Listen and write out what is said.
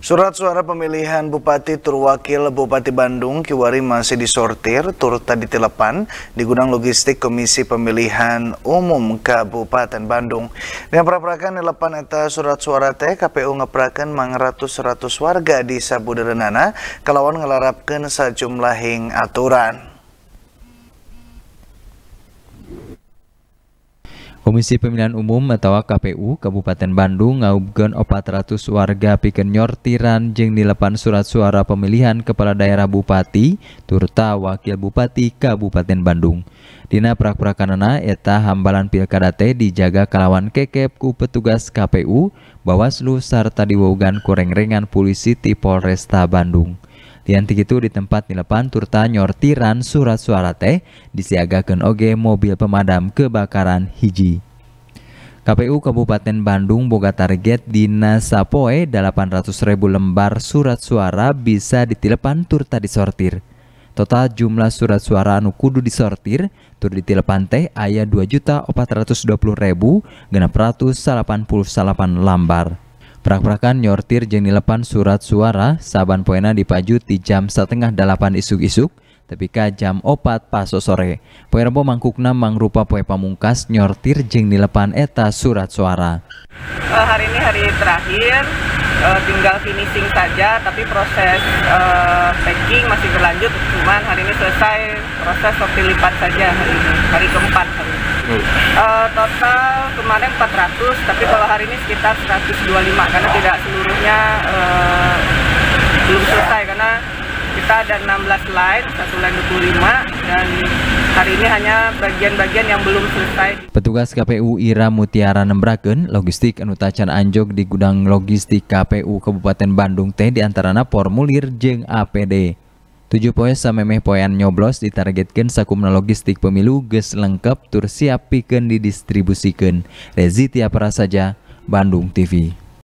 Surat suara pemilihan Bupati Turwakil Bupati Bandung Kiwari masih disortir turut tadi telepan di gudang logistik Komisi Pemilihan Umum Kabupaten Bandung. Dengan perapakan telepan eta surat suara teh KPU ngeprakan ratus ratus warga di Sabudaranana kalawan ngelarapkan sejumlah aturan. Komisi Pemilihan Umum atau KPU Kabupaten Bandung ngaubgen 400 warga piken nyortiran jeng dilepan surat suara pemilihan kepala daerah bupati turta wakil bupati Kabupaten Bandung. Dina prak-prakanana eta hambalan pilkada teh dijaga kalawan kekep ku petugas KPU, Bawaslu sarta diwogan kurengrengan polisi ti Polresta Bandung. Yang itu di tempat nilepan turta nyortiran surat suara teh disiagakan oge mobil pemadam kebakaran hiji. KPU Kabupaten Bandung boga target dina sapoe 800 ribu lembar surat suara bisa ditilepan turta disortir. Total jumlah surat suara anu kudu disortir tur ditilepan teh aya 2.420.688 lembar. Prak-prakan nyortir jeng dilepan surat suara saban poena dipaju di jam setengah delapan isuk-isuk tapi ka jam opat paso sore. Poe rebo mangkukna mangrupa poe pamungkas nyortir jeng dilepan eta surat suara. Uh, hari ini hari terakhir uh, tinggal finishing saja tapi proses uh, packing masih berlanjut cuman hari ini selesai proses sortir lipat saja hari ini hari keempat hari ini. Eh, total kemarin 400, tapi kalau hari ini sekitar 125 karena tidak seluruhnya uh, belum selesai karena kita ada 16 line, satu line 25 dan hari ini hanya bagian-bagian yang belum selesai. Petugas KPU Ira Mutiara Nembraken, logistik Anutacan anjog di gudang logistik KPU Kabupaten Bandung teh di antara formulir jeng APD. 7 poe samemeh poean nyoblos ditargetkan sakumna logistik pemilu ges lengkap tur siap pikeun didistribusikan. Reziti Prasaja, Bandung TV.